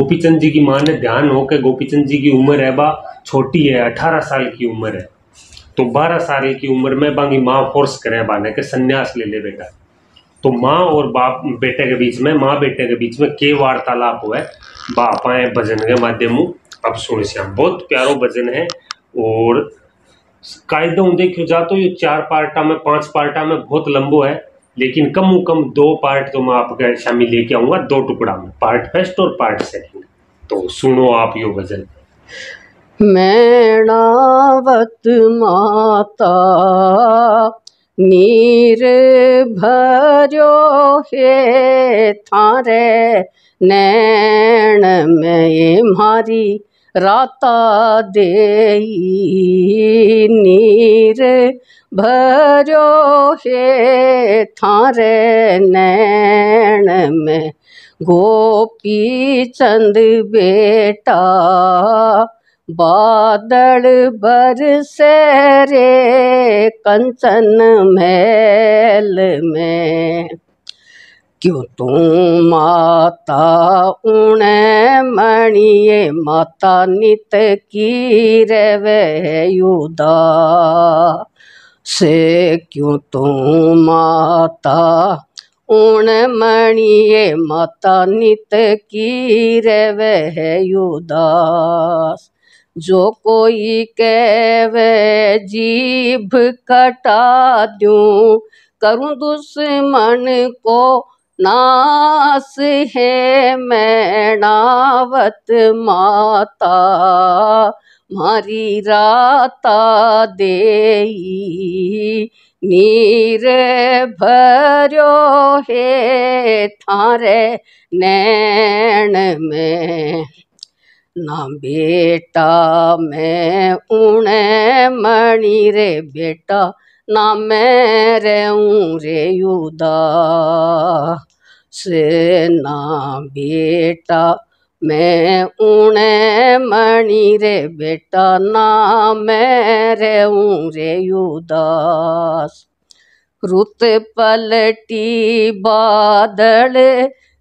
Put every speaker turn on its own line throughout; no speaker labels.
गोपीचंद जी की माँ ने ध्यान हो के गोपीचंद जी की उम्र है बा छोटी है अठारह साल की उम्र है तो बारह साल की उम्र में बाकी माँ फोर्स करे बाने के तो संन्यास ले ले बेटा तो माँ और बाप बेटे के बीच में माँ बेटे के बीच में के वार्तालाप हुआ बाप आए भजन के माध्यम अब सुन श्याम बहुत प्यारो भजन है और कायदों देखो जा तो ये चार पार्टा में पांच पार्टा में बहुत लंबो है लेकिन कम कम दो पार्ट तो मैं आपके शामिल लेके आऊंगा दो टुकड़ा में पार्ट फर्स्ट और पार्ट सेकेंड तो सुनो आप यो भजन मैणावत माता नीर भरो हे थारे नैण में मारी राता देई नीर भरो हे थारे नैण में गोपी चंद बेटा बादल से रे कंचन मेल में क्यों तू माता उणे मणिए माता नित की युदा से क्यों तू माता उण मणिये माता नित की युदास जो कोई कहवे जीभ कटा दूँ करूँ दुश्मन को नास है मैणावत माता मारी राता देई नीर भरो हे थारे नैण में ना बेटा मैं उण मणि रे बेटा ना मैं रे ऊ रे उदा से ना बेटा मैं उणे मणि रे बेटा ना मेरे रे उदास रुत पलटी बादल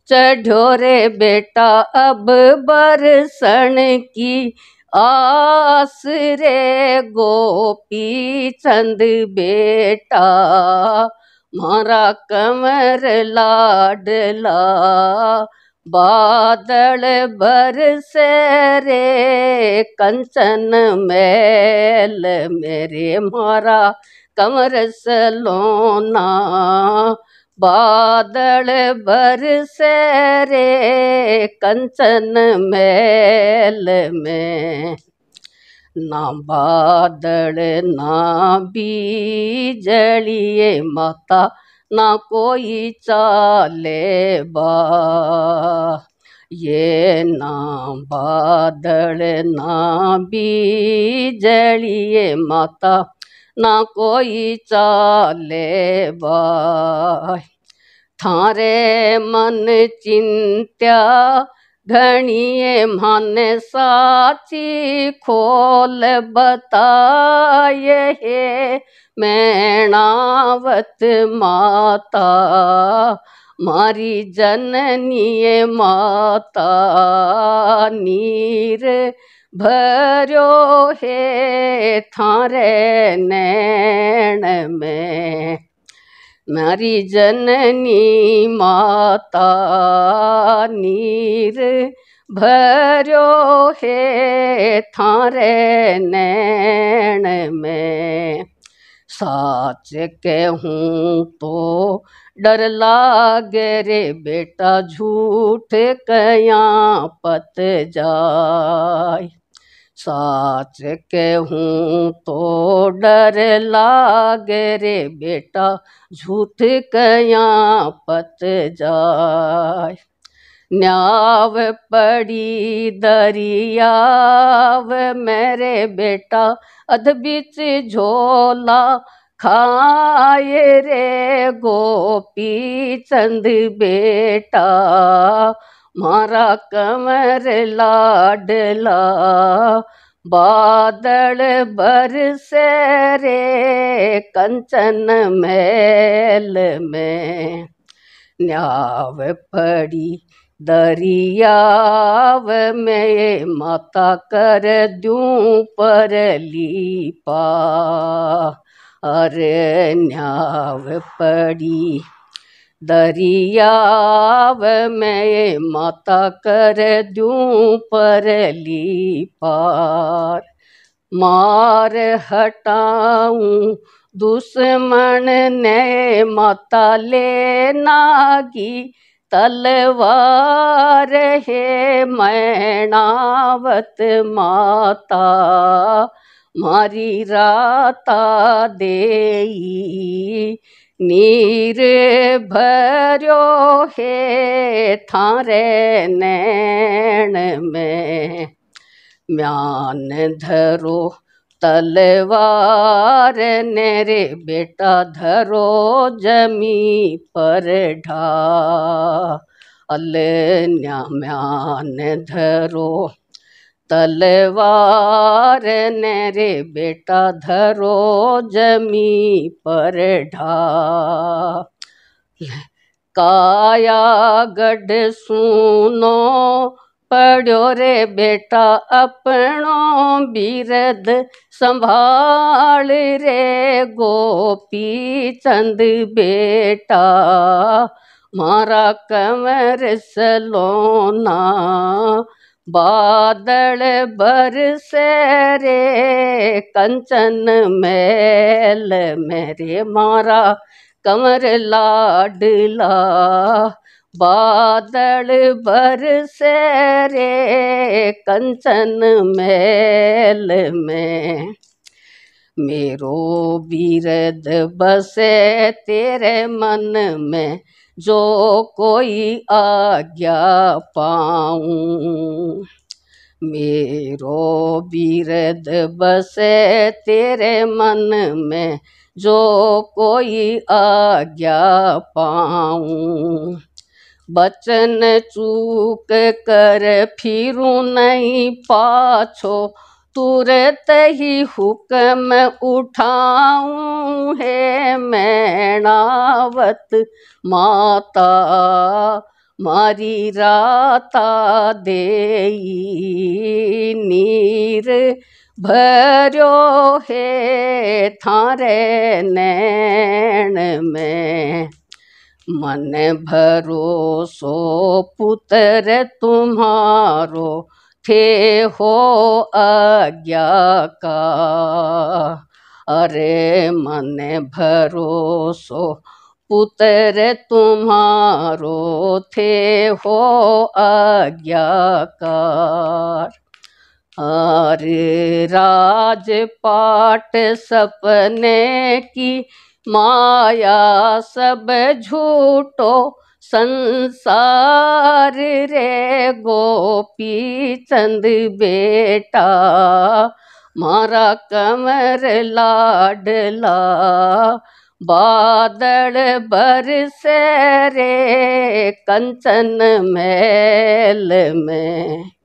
चढ़ो रे बेटा अब बरसन की आस रे गोपी चंद बेटा मारा कमर लाडला बादल भर से रे कंचन मैल मेरे मारा कमर सलोना बादल भर बरसे रे कंचन मैल में ना बादल ना बिजलिए माता ना कोई चाले बा ये ना बादल ना बिजलिए माता ना कोई चाले बा थारे मन चिंत्या धनिए मन साची खोल बताए हे मैणावत माता मारी जननी माता नीर भरो हे थारे नैण में नारी जननी माता नीर भरो है थारे नैण में साच हूँ तो डर लागे रे बेटा झूठ कया पत जाए साच हूँ तो डर लागे रे बेटा झूठ कया पत जाय न्याव पड़ी दरियाव मेरे बेटा अदबिच झोला खाए रे गोपी चंद बेटा मारा कमर लाडला बादल बरसे रे कंचन मेल में न्याव पड़ी दरियाव में माता कर दूं पर लीपा अरे न्याव पड़ी दरियाव में माता कर पर परली पार मार हटाऊ दुश्मन ने माता ले नागी तलवार है मैणावत माता मारी राता देई नीर भर हे थारे नैण में म्यान धरो तलवार ने रे बेटा धरो जमी पर ढा अल न्या म्यान धरो तलवार ने रे बेटा धरो जमी पर ढा काया गढ़ सुनो पढ़ो रे बेटा अपनो बीरद संभाल रे गोपी चंद बेटा मारा कमर सलोना बादल से रे कंचन मैल मेरे मारा कमर लाडला बादल से रे कंचन मैल में मेरो बीरद बसे तेरे मन में जो कोई आज्ञा पाऊं मेरो बीरद बसे तेरे मन में जो कोई आज्ञा पाऊं बचन चूक कर फिरूं नहीं पाछो तुरत ही हुक्म उठाऊं है मैणावत माता मारी राता दे नीर भरो है थारे नैन में मन भरोसो पुत्र तुम्हारो ठे हो आज्ञा का अरे मन भरोसो पुत्र तुम्हारो थे हो आज्ञाकार अरे राज पाट सपने की माया सब झूठो संसार रे गोपी चंद बेटा मारा कमर लाडला बादल बरसे रे कंचन मेल में